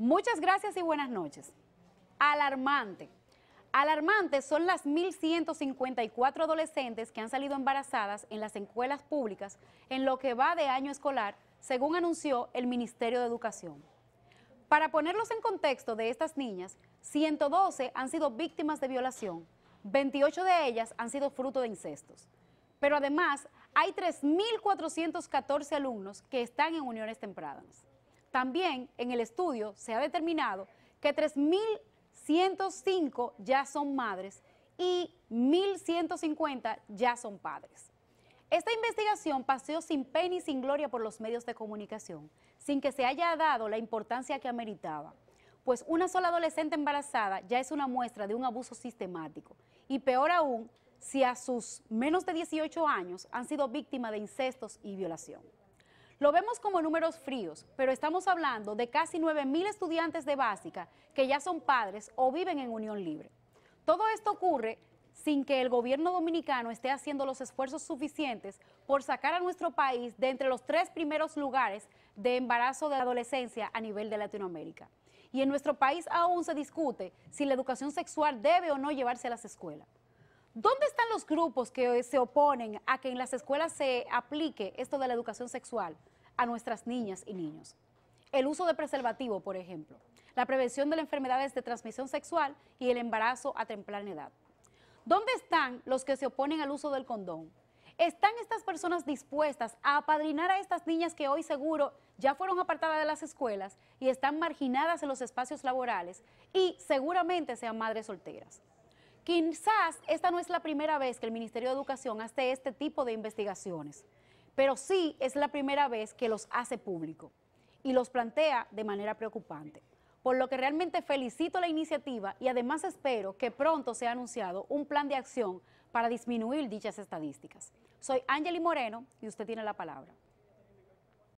Muchas gracias y buenas noches. Alarmante. Alarmantes son las 1.154 adolescentes que han salido embarazadas en las escuelas públicas en lo que va de año escolar, según anunció el Ministerio de Educación. Para ponerlos en contexto de estas niñas, 112 han sido víctimas de violación, 28 de ellas han sido fruto de incestos. Pero además, hay 3.414 alumnos que están en uniones tempranas. También en el estudio se ha determinado que 3.105 ya son madres y 1.150 ya son padres. Esta investigación paseó sin pena y sin gloria por los medios de comunicación, sin que se haya dado la importancia que ameritaba, pues una sola adolescente embarazada ya es una muestra de un abuso sistemático, y peor aún, si a sus menos de 18 años han sido víctimas de incestos y violación. Lo vemos como números fríos, pero estamos hablando de casi 9.000 estudiantes de básica que ya son padres o viven en unión libre. Todo esto ocurre sin que el gobierno dominicano esté haciendo los esfuerzos suficientes por sacar a nuestro país de entre los tres primeros lugares de embarazo de adolescencia a nivel de Latinoamérica. Y en nuestro país aún se discute si la educación sexual debe o no llevarse a las escuelas. ¿Dónde están los grupos que se oponen a que en las escuelas se aplique esto de la educación sexual a nuestras niñas y niños? El uso de preservativo, por ejemplo, la prevención de las enfermedades de transmisión sexual y el embarazo a temprana edad. ¿Dónde están los que se oponen al uso del condón? ¿Están estas personas dispuestas a apadrinar a estas niñas que hoy seguro ya fueron apartadas de las escuelas y están marginadas en los espacios laborales y seguramente sean madres solteras? Quizás esta no es la primera vez que el Ministerio de Educación hace este tipo de investigaciones, pero sí es la primera vez que los hace público y los plantea de manera preocupante. Por lo que realmente felicito la iniciativa y además espero que pronto sea anunciado un plan de acción para disminuir dichas estadísticas. Soy Angeli Moreno y usted tiene la palabra.